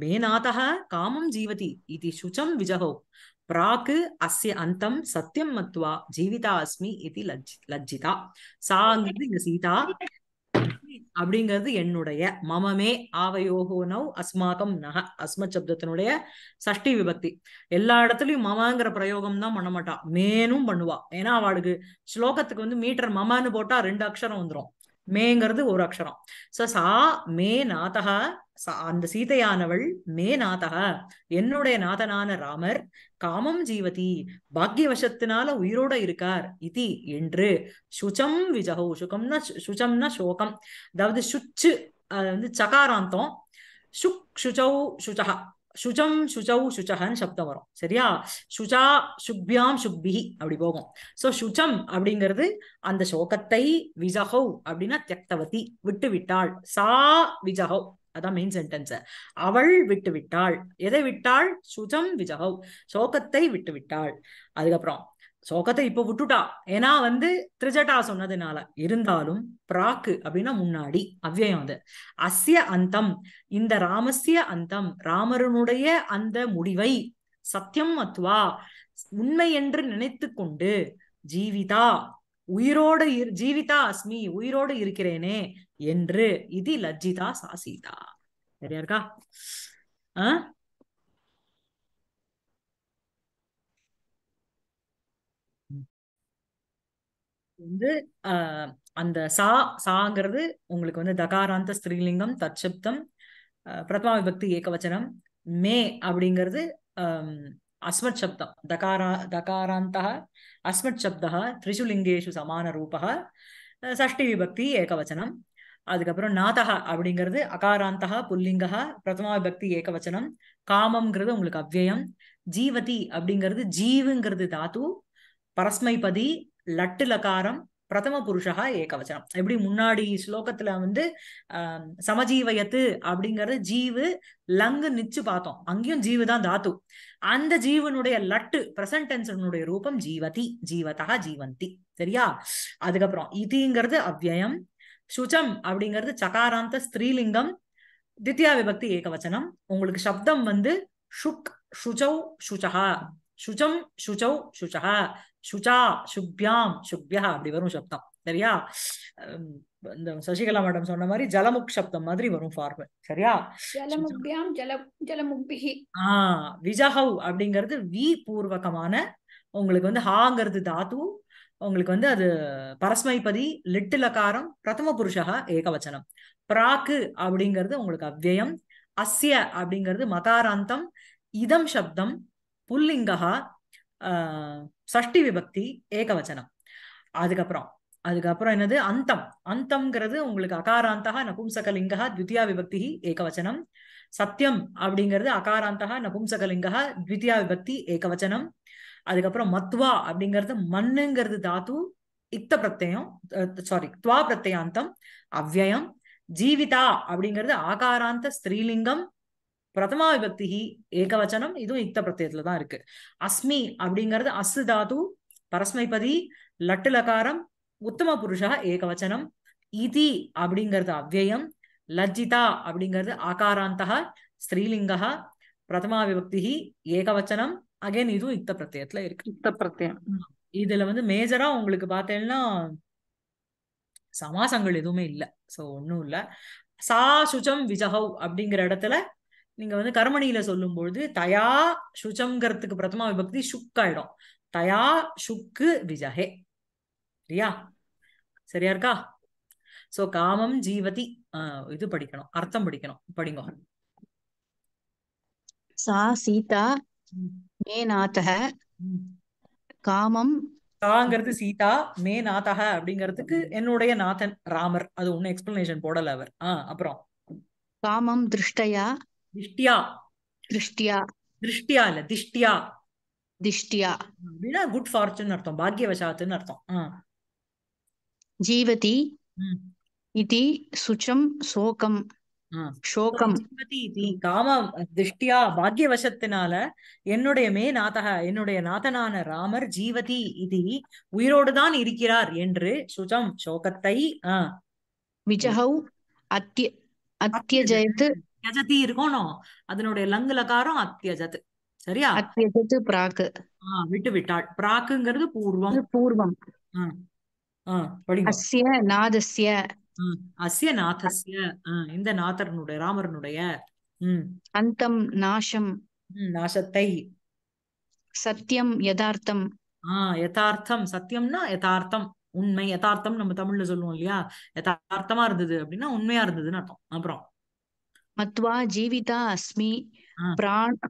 மேநாதக காமம் ஜீவதி இது சுச்சம் விஜகோ பிராக்கு அஸ்ய அந்தம் சத்தியம் மத்வா ஜீவிதா அஸ்மி இது லஜ்ஜிதா சாங்கிறது இந்த சீதா அப்படிங்கிறது என்னுடைய மமமே ஆவயோகோ நௌ அஸ்மாக்கம் நக அஸ்மத் சப்தத்தினுடைய சஷ்டி விபக்தி எல்லா இடத்துலயும் மமங்கிற பிரயோகம் தான் பண்ண மாட்டா மேனும் பண்ணுவா ஏன்னா அவளுக்கு ஸ்லோகத்துக்கு வந்து மீட்டர் மமன்னு போட்டா ரெண்டு அக்ஷரம் வந்துடும் மேங்கிறது ஒரு அக்ஷரம் சோ சா மே நாதகா அந்த சீதையானவள் மே நாதக என்னுடைய நாதனான ராமர் காமம் ஜீவதி பாக்கியவசத்தினால உயிரோட இருக்கார் இது என்று சுச்சம் விஜகோ சுகம்னா சுச்சம்னா சோகம் அதாவது சுச்சு அது வந்து சகாராந்தம் சுக் சுச்சௌ சுச்சகா சுஜம் சுஜௌ சுஜகன்னு சப்தம் வரும் சரியா சுஜா சுக்பியாம் சுக்பி அப்படி போகும் சோ சுஜம் அப்படிங்கிறது அந்த சோகத்தை விஜகௌ அப்படின்னா தியக்தவதி விட்டு விட்டாள் சா விஜகௌ அதான் மெயின் சென்டென்ஸ் அவள் விட்டு விட்டாள் எதை விட்டாள் சுஜம் விஜகௌ சோகத்தை விட்டு விட்டாள் அதுக்கப்புறம் சோகத்தை இப்ப விட்டுட்டா ஏன்னா வந்து திரிஜட்டா சொன்னதுனால இருந்தாலும் பிராக்கு அப்படின்னா முன்னாடி அவ்வயம் அது அஸ்ய அந்தம் இந்த ராமஸ்ய அந்தம் ராமருனுடைய அந்த முடிவை சத்தியம் அத்வா உண்மை என்று நினைத்து கொண்டு ஜீவிதா உயிரோடு ஜீவிதா அஸ்மி உயிரோடு இருக்கிறேனே என்று இது லஜ்ஜிதா சாசிதா சரியா இருக்கா ஆஹ் வந்து அந்த சா சாங்கிறது உங்களுக்கு வந்து தகாராந்த ஸ்திரீலிங்கம் தச்சப்தம் பிரதமா விபக்தி ஏகவச்சனம் மே அப்படிங்கிறது அஸ்மத் சப்தம் தகாரா தகாராந்தா அஸ்மத் சப்தா திரிஷு சமான ரூபா சஷ்டி விபக்தி ஏகவச்சனம் அதுக்கப்புறம் நாதக அப்படிங்கிறது அகாராந்தகா புல்லிங்கா பிரதமா விபக்தி ஏகவச்சனம் காமம்ங்கிறது உங்களுக்கு அவ்வயம் ஜீவதி அப்படிங்கிறது ஜீவுங்கிறது தாத்து பரஸ்மைபதி லட்டு லகாரம் பிரதம புருஷா ஏகவச்சனம் எப்படி முன்னாடி ஸ்லோகத்துல வந்து ஆஹ் சமஜீவயத்து அப்படிங்கறது ஜீவு லங்கு நிச்சு பார்த்தோம் அங்கேயும் ஜீவு தான் தாத்து அந்த ஜீவனுடைய லட்டு பிரசன்டென்ஸனுடைய ரூபம் ஜீவதி ஜீவதா ஜீவந்தி சரியா அதுக்கப்புறம் இதிங்கிறது அவ்வயம் சுச்சம் அப்படிங்கிறது சகாராந்த ஸ்திரீலிங்கம் தித்யா விபக்தி ஏகவச்சனம் உங்களுக்கு சப்தம் வந்து சுக் சுச்சௌ சுச்சகா சுச்சம் சுச்சௌ சுச்சகா சுஜா சுப்யாம் சுப்யா அப்படி வரும் சப்தம் சரியா இந்த சசிகலா மேடம் சொன்ன மாதிரி ஜலமுக் சப்தம் மாதிரி வரும் ஃபார்மல் சரியா ஜலமுக்யாம் ஜல ஜலமுக்பிகி ஆஹ் விஜஹவ் அப்படிங்கிறது வி பூர்வகமான உங்களுக்கு வந்து ஹாங்கிறது தாத்து உங்களுக்கு வந்து அது பரஸ்மைபதி லிட்டிலக்காரம் பிரதம புருஷக ஏகவச்சனம் பிராக்கு அப்படிங்கிறது உங்களுக்கு அவ்வயம் அஸ்ய அப்படிங்கிறது மகாராந்தம் இதம் சப்தம் புல்லிங்கா சஷ்டி விபக்தி ஏகவச்சனம் அதுக்கப்புறம் அதுக்கப்புறம் என்னது அந்தம் அந்தம்ங்கிறது உங்களுக்கு அகாராந்தகா நபும்சகலிங்கா த்வித்தியா விபக்தி ஏகவச்சனம் சத்தியம் அப்படிங்கிறது அகாராந்தகா நபும்சகலிங்கா த்வித்தியா விபக்தி ஏகவச்சனம் அதுக்கப்புறம் மத்வா அப்படிங்கிறது மண்ணுங்கிறது தாத்து இத்த பிரத்தயம் சாரி துவா பிரத்தயாந்தம் அவ்வயம் ஜீவிதா அப்படிங்கிறது ஆகாராந்த ஸ்திரீலிங்கம் பிரதமா விபக்திகி ஏகவச்சனம் இதுவும் யுக்த பிரத்தியத்துல தான் இருக்கு அஸ்மி அப்படிங்கிறது அசு தாது பரஸ்மைபதி லட்டு லகாரம் உத்தம புருஷா ஏகவச்சனம் இதி அப்படிங்கிறது அவ்வயம் லஜ்ஜிதா அப்படிங்கிறது ஆகாராந்தகா ஸ்ரீலிங்கா பிரதமா விபக்தி ஏகவச்சனம் அகைன் இதுவும் யுக்த பிரத்தியத்துல இருக்கு யுக்த பிரத்தியம் இதுல வந்து மேஜரா உங்களுக்கு பார்த்தேன்னா சமாசங்கள் எதுவுமே இல்லை சோ ஒன்னும் இல்லை சா சுஜம் விஜகவ் அப்படிங்கிற இடத்துல நீங்க வந்து கர்மணியில சொல்லும் பொழுது தயா சுச்சம்ங்கிறதுக்கு பிரதமா விபக்தி சுக்காயிடும் தயா சுக்கு விஜஹே சரியா சரியா இருக்கா சோ காமம் ஜீவதி இது படிக்கணும் அர்த்தம் படிக்கணும் படிங்க சா சீதா மே நாத்தக காமம் தாங்கிறது சீதா மே நாத்தக அப்படிங்கிறதுக்கு என்னுடைய நாதன் ராமர் அது ஒண்ணு எக்ஸ்பிளனேஷன் போடல அவர் ஆஹ் அப்புறம் காமம் திருஷ்டையா திஷ்டியா திருஷ்டியா திருஷ்டியா இல்ல திஷ்டியா திஷ்டியா அப்படின்னா குட் ஃபார்ச்சூன் அர்த்தம் பாக்கிய வசாத்துன்னு அர்த்தம் ஜீவதி சுச்சம் சோகம் சோகம் காம திஷ்டியா பாக்கிய என்னுடைய மே நாதக என்னுடைய நாதனான ராமர் ஜீவதி இதி உயிரோடுதான் இருக்கிறார் என்று சுச்சம் சோகத்தை ஆஹ் விஜகௌ அத்திய அத்திய ஜெயத்து அத்தியஜதி இருக்கணும் அதனுடைய லங்குல காரம் அத்தியஜத்து சரியா அத்தியஜத்து பிராக்கு ஆஹ் விட்டு விட்டாள் பிராக்குங்கிறது பூர்வம் பூர்வம் அஸ்ய நாதஸ்ய அஸ்ய நாதஸ்ய இந்த நாதரனுடைய ராமரனுடைய அந்தம் நாசம் நாசத்தை சத்தியம் யதார்த்தம் ஆஹ் யதார்த்தம் சத்தியம்னா யதார்த்தம் உண்மை யதார்த்தம் நம்ம தமிழ்ல சொல்லுவோம் இல்லையா யதார்த்தமா இருந்தது அப்படின்னா உண்மையா இருந்ததுன்னு அர்த்தம் அப்புறம் மத்வா ஜீவிதா அஸ்மி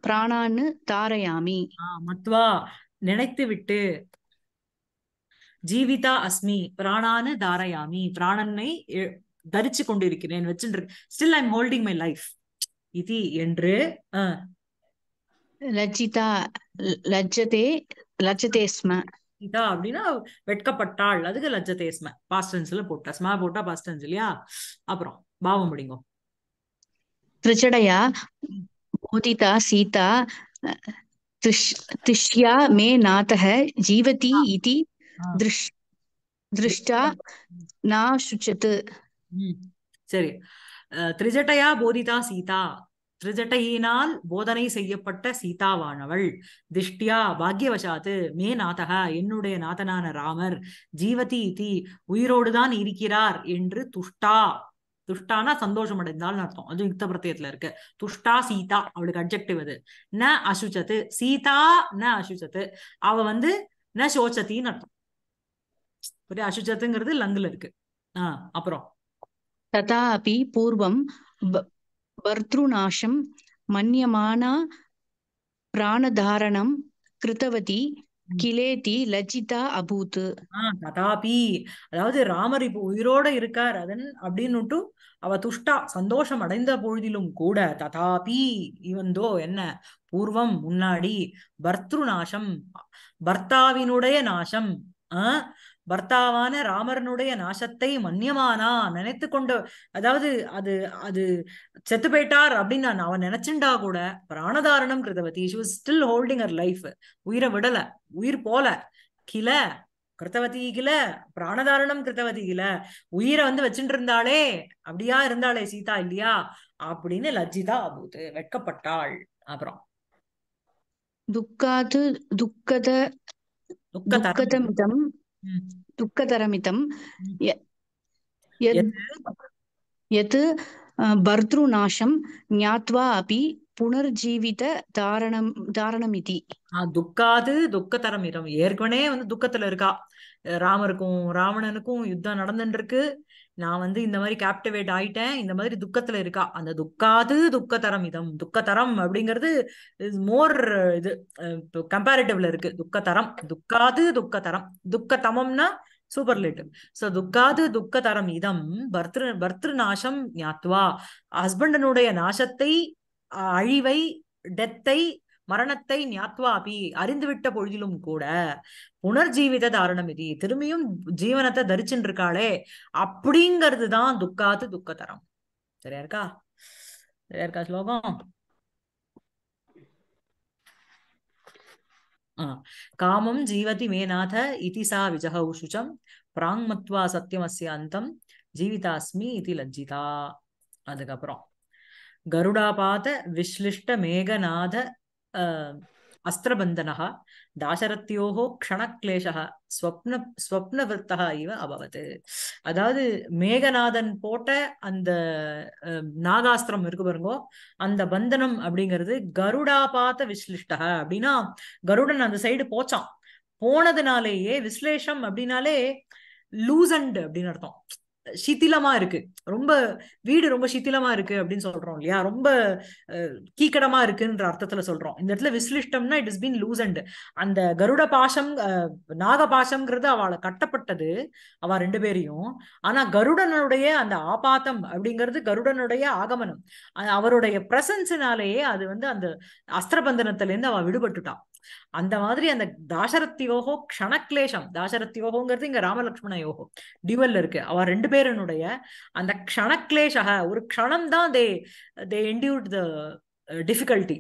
பிராணான்னு தாரயாமி மத்வா நினைத்து விட்டு ஜீவிதா அஸ்மி பிராணான்னு தாரயாமி பிராணனை தரிச்சு கொண்டிருக்கிறேன் வச்சுட்டு still I'm holding my life இது என்று லஜிதா லஜ்ஜதே லஜ்ஜதேஸ்ம இதா அப்படின்னா வெட்கப்பட்டாள் அதுக்கு லஜ்ஜதேஸ்ம பாஸ்டன்ஸ்ல போட்டா ஸ்மா போட்டா பாஸ்டன்ஸ் இல்லையா அப்புறம் பாவம் முடிங்கும் திருச்சடையா மோதிதா சீதா துஷ் மே நாதக ஜீவதி இதி திருஷ் திருஷ்டா நா சுச்சத்து சரி திரிஜட்டையா போதிதா சீதா திரிஜட்டையினால் போதனை செய்யப்பட்ட சீதாவானவள் திஷ்டியா பாக்யவசாத்து மே நாதக என்னுடைய நாதனான ராமர் ஜீவதி இதி உயிரோடுதான் இருக்கிறார் என்று துஷ்டா துஷ்டானா சந்தோஷம் அடைந்தால்னு அர்த்தம் அதுவும் யுக்த பிரத்தியத்துல இருக்கு துஷ்டா சீதா அவளுக்கு அப்ஜெக்டிவ் அது ந அசுச்சத்து சீதா ந அசுச்சத்து அவ வந்து ந சோச்சத்தின்னு அர்த்தம் அசுச்சத்துங்கிறது லங்குல இருக்கு ஆஹ் அப்புறம் ததா அப்பி பூர்வம் பர்த்ருநாசம் மன்யமானா பிராணதாரணம் கிருத்தவதி கிலேதி லஜிதா அபூத் ததாபி அதாவது ராமர் இப்ப உயிரோட இருக்கார் அதன் அப்படின்னுட்டு அவ துஷ்டா சந்தோஷம் அடைந்த பொழுதிலும் கூட ததாபி இவந்தோ என்ன பூர்வம் முன்னாடி பர்த்ரு நாசம் பர்த்தாவினுடைய நாசம் பர்த்தாவான ராமரனுடைய நாசத்தை மன்னியமானா நினைத்து கொண்டு அதாவது அது அது செத்து போயிட்டார் அப்படின்னு நான் அவன் நினைச்சுண்டா கூட பிராணதாரணம் கிருதவதி she was still holding her life உயிரை விடல உயிர் போல கில கிருத்தவதி கில பிராணதாரணம் கிருத்தவதி கில உயிரை வந்து வச்சுட்டு இருந்தாளே அப்படியா இருந்தாளே சீதா இல்லையா அப்படின்னு லஜ்ஜிதா அபூத்து வெட்கப்பட்டாள் அப்புறம் துக்காது துக்கத துக்கதமிதம் துக்கதரமிதம் எது பர்திருநாசம் ஞாத்வா அபி புனர்ஜீவித தாரணம் தாரணமிதி துக்காது துக்கதரம் இடம் ஏற்கனவே வந்து துக்கத்துல இருக்கா ராமருக்கும் ராவணனுக்கும் யுத்தம் நடந்துட்டு நான் வந்து இந்த மாதிரி கேப்டிவேட் ஆயிட்டேன் இந்த மாதிரி துக்கத்துல இருக்கா அந்த துக்காது துக்கதரம் இதம் துக்கதரம் அப்படிங்கிறது மோர் இது கம்பேரிட்டிவ்ல இருக்கு துக்கதரம் துக்காது துக்கதரம் சூப்பர் லேட்டு ஸோ துக்காது துக்கதரம் இதம் பர்த்ரு பர்திரு நாசம் ஞாத்வா ஹஸ்பண்டனுடைய நாசத்தை அழிவை டெத்தை மரணத்தை ஞாத்வாபி அறிந்துவிட்ட பொழுதிலும் கூட புனர்ஜீவித தாரணம் இது திரும்பியும் ஜீவனத்தை தரிச்சுட்டு இருக்காளே அப்படிங்கிறது தான் துக்காத்து தரம் சரியா இருக்கா சரியா இருக்கா ஸ்லோகம் காமம் ஜீவதி மேநாத இதி சா விஜகௌ பிராங்மத்வா சத்தியமஸ்ய அந்தம் ஜீவிதாஸ்மி இது லஜ்ஜிதா அதுக்கப்புறம் கருடாபாத விஸ்லிஷ்ட மேகநாத अस्त्रबन्धनः தாசரத்தியோ क्षणक्लेशः स्वप्न स्वप्नवृत्तः इव அதாவது மேகநாதன் போட்ட அந்த நாகாஸ்திரம் இருக்கு பாருங்கோ அந்த பந்தனம் அப்படிங்கிறது கருடா பார்த்த விஸ்லிஷ்டக அப்படின்னா கருடன் அந்த சைடு போச்சான் போனதுனாலேயே விஸ்லேஷம் அப்படின்னாலே லூசண்ட் அப்படின்னு அர்த்தம் சித்திலமா இருக்கு ரொம்ப வீடு ரொம்ப சித்திலமா இருக்கு அப்படின்னு சொல்றோம் இல்லையா ரொம்ப கீக்கடமா இருக்குன்ற அர்த்தத்துல சொல்றோம் இந்த இடத்துல விசிலிஷ்டம்னா it is been loose and அந்த கருட பாஷம் நாக பாஷம்ங்கிறது அவளை கட்டப்பட்டது அவ ரெண்டு பேரையும் ஆனா கருடனுடைய அந்த ஆபாத்தம் அப்படிங்கிறது கருடனுடைய ஆகமனம் அவருடைய பிரசன்ஸினாலேயே அது வந்து அந்த இருந்து அவ விடுபட்டுட்டான் அந்த மாதிரி அந்த தாசரத்தியோகோ க்ஷணக்லேஷம் யோகோங்கிறது இங்க ராமலக்ஷ்மண யோகோ டியூவல் இருக்கு அவ ரெண்டு பேரனுடைய அந்த க்ஷணக்லேஷக ஒரு க்ஷணம் தான் தே தே என்டியூட் த டிஃபிகல்ட்டி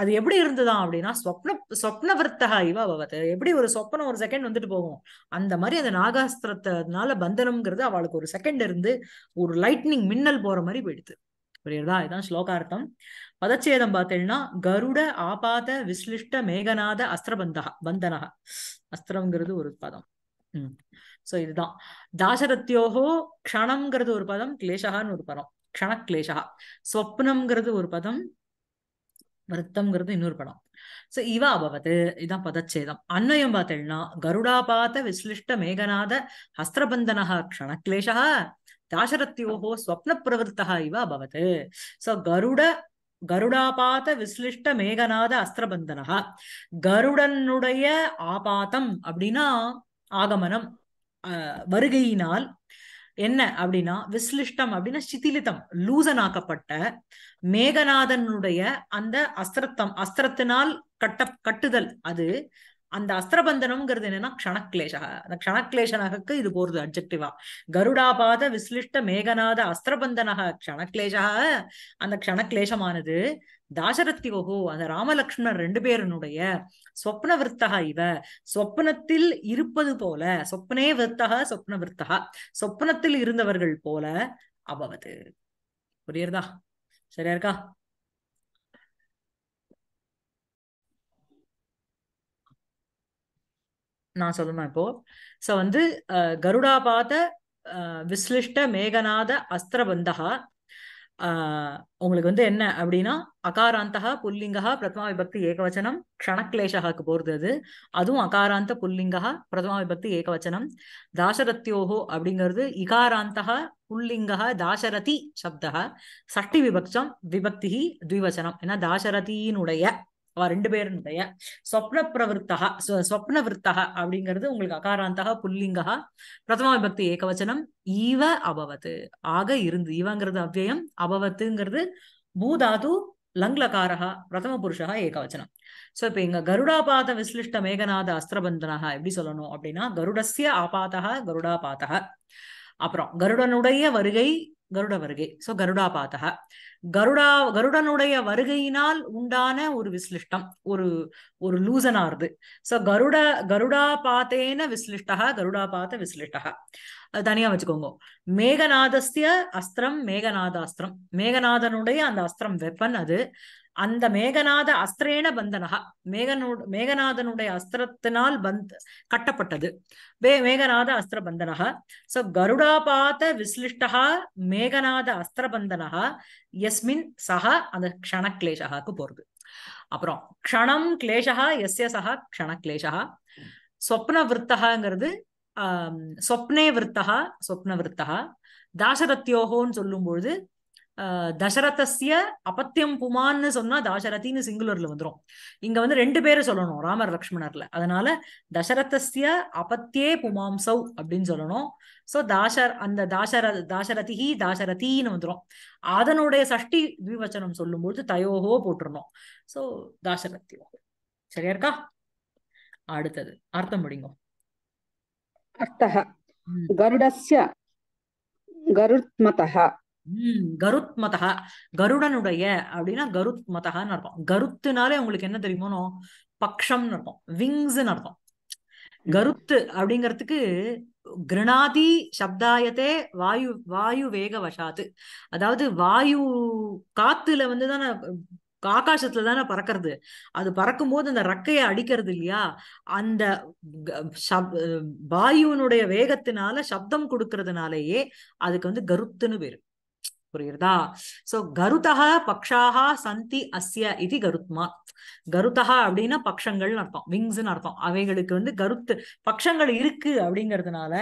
அது எப்படி இருந்ததான் அப்படின்னா சொப்ன சொப்னவர்த்தக இவ எப்படி ஒரு சொப்னம் ஒரு செகண்ட் வந்துட்டு போகும் அந்த மாதிரி அந்த நாகாஸ்திரத்தினால பந்தனம்ங்கிறது அவளுக்கு ஒரு செகண்ட் இருந்து ஒரு லைட்னிங் மின்னல் போற மாதிரி போயிடுது புரியுறதா இதுதான் ஸ்லோகார்த்தம் பதச்சேதம் பார்த்தீங்கன்னா கருட ஆபாத விஸ்லிஷ்ட மேகநாத அஸ்திரபந்தா பந்தனா அஸ்திரம்ங்கிறது ஒரு பதம் சோ இதுதான் தாசரத்தியோகோ க்ஷணம்ங்கிறது ஒரு பதம் கிளேசகான்னு ஒரு பதம் கிளேசகா ஸ்வப்னம்ங்கிறது ஒரு பதம் வருத்தம்ங்கிறது இன்னொரு படம் சோ இவ அபவது இதுதான் பதச்சேதம் அன்வயம் பார்த்தீங்கன்னா கருடாபாத விஸ்லிஷ்ட மேகநாத ஹஸ்திரபந்தனஹா கிளேசகா தாசரத்தியோகோ ஸ்வப்ன பிரவருத்தா இவ அபவது சோ கருட கருடாபாத விசிலிஷ்ட மேகநாத அஸ்திரபந்தனா கருடனுடைய ஆபாத்தம் அப்படின்னா ஆகமனம் வருகையினால் என்ன அப்படின்னா விசிலிஷ்டம் அப்படின்னா சிதிலிதம் லூசன் ஆக்கப்பட்ட மேகநாதனுடைய அந்த அஸ்திரத்தம் அஸ்திரத்தினால் கட்ட கட்டுதல் அது அந்த அஸ்திரபந்தனம்ங்கிறது என்னன்னா க்ஷணக்லேஷா அந்த க்ஷணக்லேஷனகக்கு இது போறது அப்ஜெக்டிவா கருடாபாத விசிலிஷ்ட மேகநாத அஸ்திரபந்தனக க்ஷணக்லேஷா அந்த க்ஷணக்லேஷமானது தாசரத்தியோகோ அந்த ராமலக்ஷ்மணர் ரெண்டு பேருனுடைய சொப்ன விற்த்தகா இவ சொப்னத்தில் இருப்பது போல சொப்னே விற்த்தக சொப்ன விற்த்தகா சொப்னத்தில் இருந்தவர்கள் போல அபவது புரியுறதா சரியா இருக்கா நான் சொல்லணும் இப்போ ஸோ வந்து கருடாபாத விஸ்லிஷ்ட மேகநாத அஸ்திரபந்தகா உங்களுக்கு வந்து என்ன அப்படின்னா அகாராந்தகா புல்லிங்கா பிரதமா விபக்தி ஏகவச்சனம் க்ஷணக்லேஷகாக்கு போகிறது அது அதுவும் அகாராந்த புல்லிங்கா பிரதமா விபக்தி ஏகவச்சனம் தாசரத்தியோகோ அப்படிங்கிறது இகாராந்தகா புல்லிங்கா தாசரதி சப்தா சட்டி விபக்சம் விபக்தி த்விவச்சனம் ஏன்னா தாசரதியினுடைய அவ ரெண்டு பேருடைய சொப்ன பிரவருத்தகா சொப்ன விருத்தகா அப்படிங்கிறது உங்களுக்கு அகாராந்தகா புல்லிங்கா பிரதமா விபக்தி ஏகவச்சனம் ஈவ அபவத்து ஆக இருந்து ஈவங்கிறது அவ்வயம் அபவத்துங்கிறது பூதாது லங்லகாரா பிரதம புருஷகா ஏகவச்சனம் சோ இப்ப இங்க கருடாபாத விசிலிஷ்ட மேகநாத அஸ்திரபந்தனாக எப்படி சொல்லணும் அப்படின்னா கருடசிய ஆபாதகா கருடாபாதகா அப்புறம் கருடனுடைய வருகை கருட வருகை சோ கருடா பாத்தக கருடா கருடனுடைய வருகையினால் உண்டான ஒரு விஸ்லிஷ்டம் ஒரு ஒரு லூசனாருது சோ கருட கருடா பாத்தேன விசிலிஷ்டா கருடா பாத்த விசிலிஷ்டா அது தனியா வச்சுக்கோங்க மேகநாதஸ்திய அஸ்திரம் மேகநாதாஸ்திரம் மேகநாதனுடைய அந்த அஸ்திரம் வெப்பன் அது அந்த மேகநாத அஸ்திரேன பந்தனகா மேகனு மேகநாதனுடைய அஸ்திரத்தினால் பந்த் கட்டப்பட்டது வே மேகநாத அஸ்திர பந்தனகா சோ கருடாபாத விசிலிஷ்டா மேகநாத அஸ்திர பந்தனகா எஸ்மின் சஹா அந்த க்ஷணக்லேஷகாக்கு போறது அப்புறம் க்ஷணம் கிளேஷா எஸ்ய சஹா க்ஷணக்லேஷா சொப்ன விற்த்தகாங்கிறது சொப்னே விற்த்தகா சொப்ன விற்த்தகா தாசரத்யோகோன்னு சொல்லும் பொழுது தசரதஸ்ய அபத்தியம் புமான்னு சொன்னா தாசரதின்னு சிங்குலர்ல வந்துடும் இங்க வந்து ரெண்டு பேரும் சொல்லணும் ராமர் லக்ஷ்மணர்ல அதனால தசரதஸ்ய அபத்தியே புமாம்சௌ அப்படின்னு சொல்லணும் சோ தாசர் அந்த தாசர தாசரதிஹி தாசரதீன்னு வந்துடும் அதனுடைய சஷ்டி விவச்சனம் சொல்லும்போது தயோகோ போட்டுருணும் சோ தாசரத்தியோ சரியா இருக்கா அடுத்தது அர்த்தம் முடிங்க அர்த்தக கருடஸ்ய கருத்மதக உம் கருத் கருடனுடைய அப்படின்னா கருத் மதகான்னு அர்த்தம் கருத்துனாலே உங்களுக்கு என்ன தெரியுமோ பக்ஷம்னு அர்த்தம் விங்ஸ்ன்னு அர்த்தம் கருத்து அப்படிங்கிறதுக்கு கிருணாதி சப்தாயத்தே வாயு வாயு வேக வசாத்து அதாவது வாயு காத்துல வந்து தானே ஆகாசத்துல தானே பறக்கிறது அது பறக்கும் போது அந்த ரக்கையை அடிக்கிறது இல்லையா அந்த வாயுனுடைய வேகத்தினால சப்தம் கொடுக்கறதுனாலயே அதுக்கு வந்து கருத்துன்னு பேரு புரியுறதா சோ கருத்தக பக்ஷாக சந்தி அஸ்ய இது கருத்மா கருத்தா அப்படின்னா பக்ஷங்கள்னு அர்த்தம் விங்ஸ்ன்னு அர்த்தம் அவைகளுக்கு வந்து கருத்து பக்ஷங்கள் இருக்கு அப்படிங்கிறதுனால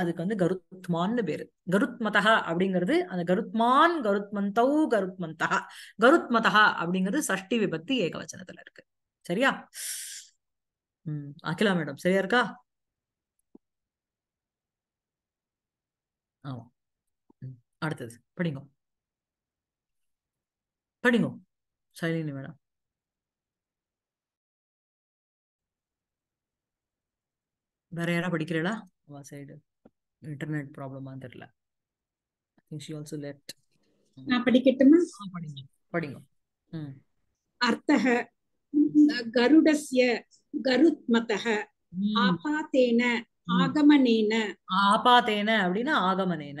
அதுக்கு வந்து கருத்மான்னு பேரு கருத்மதா அப்படிங்கிறது அந்த கருத்மான் கருத்மந்தௌ கருத்மந்தா கருத்மதா அப்படிங்கிறது சஷ்டி விபத்தி ஏகவச்சனத்துல இருக்கு சரியா உம் அகிலா மேடம் சரியா இருக்கா ஆமா அடுத்தது படிங்க படிங்க சைலினி மேடம் வேற யாரா படிக்கிறீங்களா அவ சைடு இன்டர்நெட் ப்ராப்ளமா தெரியல ஷி ஆல்சோ லெட் நான் படிக்கட்டுமா படிங்க படிங்க ம் அர்த்தஹ கருடஸ்ய ஆபாதேன ஆகமனேன ஆபாதேன அப்படின்னா ஆகமனேன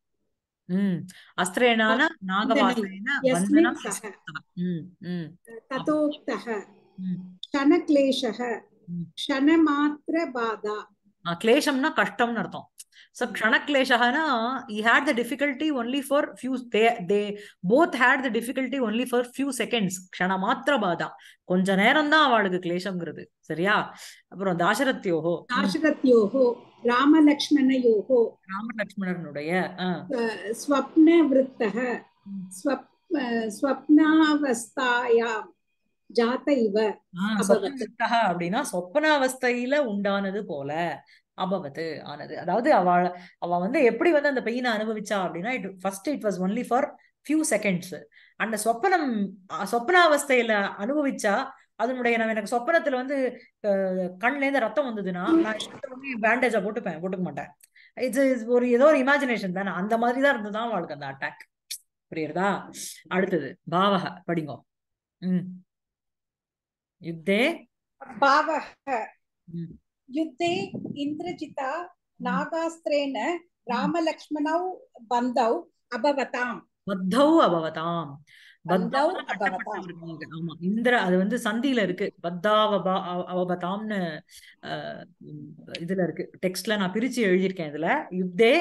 अस्त्रेणान नागवासनेन बन्धनं ततोक्तः கிளேஷம்னா கஷ்டம்னு அர்த்தம் ஸோ க்ஷணக்லேஷகனா he had the difficulty only for few they they both had the difficulty only for few seconds க்ஷண மாத்திர பாதா கொஞ்ச நேரம் தான் அவளுக்கு கிளேஷம்ங்கிறது சரியா அப்புறம் தாசரத்யோகோ தாசரத்யோகோ ராமலக்ஷ்மணயோகோ ராமலக்ஷ்மணனுடைய ஸ்வப்ன விருத்தக ஸ்வப்னாவஸ்தாயாம் ஜாத இவ அப்படின்னா சொப்பனாவஸ்தையில உண்டானது போல அபவத்து ஆனது அதாவது அவ அவ வந்து எப்படி வந்து அந்த பெயினை அனுபவிச்சா அப்படின்னா it first it was only for few seconds அந்த சொப்பனம் சொப்பனாவஸ்தையில அனுபவிச்சா அதனுடைய நம்ம எனக்கு சொப்பனத்துல வந்து கண்ல இருந்து ரத்தம் வந்ததுன்னா நான் பேண்டேஜா போட்டுப்பேன் போட்டுக்க மாட்டேன் இட்ஸ் ஒரு ஏதோ ஒரு இமேஜினேஷன் தானே அந்த மாதிரி தான் இருந்ததுதான் அவளுக்கு அந்த அட்டாக் புரியுறதா அடுத்தது பாவக படிங்கோ ம் யுத்தே பாவக யுத்தே இந்திரஜிதா நாகாஸ்திரேன ராமலக்ஷ்மணவ் பந்தவ் அபவதாம் பத்தௌ அபவதாம் இந்திர அது வந்து சந்தியில இருக்கு பத்தாவபா அவபதாம்னு இதுல இருக்கு டெக்ஸ்ட்ல நான் பிரிச்சு எழுதியிருக்கேன் இதுல யுத்தே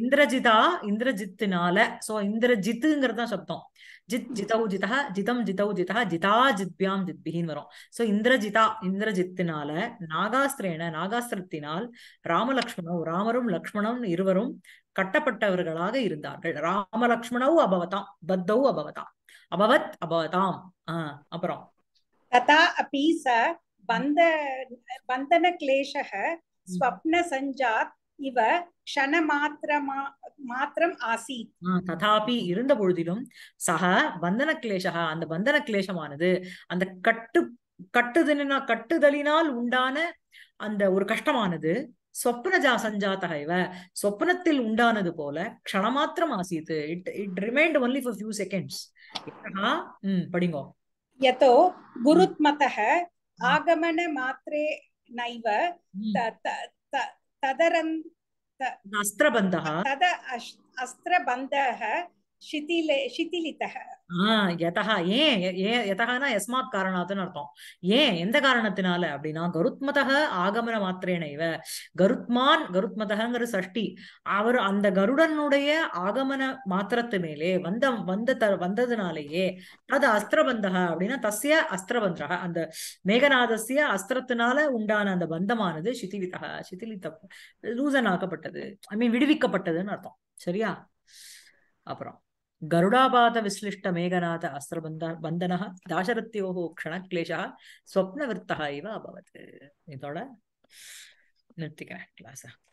இந்திரஜிதா இந்திரஜித்துனால சோ இந்திரஜித்துங்கிறது சப்தம் ஜித் ஜிதௌ ஜிதா ஜிதம் ஜிதௌ ஜிதா ஜிதா ஜித்பியாம் ஜித்பிகின்னு வரும் சோ இந்திரஜிதா இந்திரஜித்துனால நாகாஸ்திரேன நாகாஸ்திரத்தினால் ராமலக்ஷ்மணம் ராமரும் லக்ஷ்மணம் இருவரும் கட்டப்பட்டவர்களாக இருந்தார்கள் ராமலக்ஷ்மணவு அபவதாம் பத்தௌ அபவதாம் அபவத் அபவதாம் ஆஹ் அப்புறம் ததா அபி ச பந்த பந்தன கிளேஷக ஸ்வப்ன சஞ்சாத் இவ க்ஷண மாத்திரமா மாத்திரம் ஆசீத் ததாபி இருந்த பொழுதிலும் சக பந்தன கிளேஷகா அந்த பந்தன கிளேஷமானது அந்த கட்டு கட்டுதலினா கட்டுதலினால் உண்டான அந்த ஒரு கஷ்டமானது சொப்னஜா சஞ்சாத்தக இவ சொப்னத்தில் உண்டானது போல க்ஷணமாத்திரம் ஆசீத்து it it remind only for few seconds हाँ पढ़िंगो यतो ಆಗಮನ ಮಾತ್ರೇ ನೈವ ತದರಂ ಅಸ್ತ್ರಬಂಧಃ ತದ யதா ஏன் ஏன் யதகானா எஸ்மாத் காரணாத்துன்னு அர்த்தம் ஏன் எந்த காரணத்தினால அப்படின்னா கருத்மதக ஆகமன மாத்திரேன கருத்மான் கருத்மதகங்கிற சஷ்டி அவர் அந்த கருடனுடைய ஆகமன மாத்திரத்து மேலே வந்த வந்த வந்ததுனாலேயே அது அஸ்திரபந்தக அப்படின்னா தஸ்ய அஸ்திரபந்தக அந்த மேகநாதசிய அஸ்திரத்தினால உண்டான அந்த பந்தமானது சிதிலிதக சிதிலித லூசன் ஆக்கப்பட்டது ஐ மீன் விடுவிக்கப்பட்டதுன்னு அர்த்தம் சரியா அப்புறம் ಗರುಡಾಪಾದ ವಿಶ್ಲಿಷ್ಟ ಮೇಘನಾಥ ಅಸ್ತ್ರಬಂಧ ಬಂಧನ ದಾಶರಥ್ಯೋ ಕ್ಷಣಕ್ಲೇಶ ಸ್ವಪ್ನವೃತ್ತ ಇವ ಅಭವತ್ ಇದೋಡ நிறுத்திக்கிறேன் கிளாஸை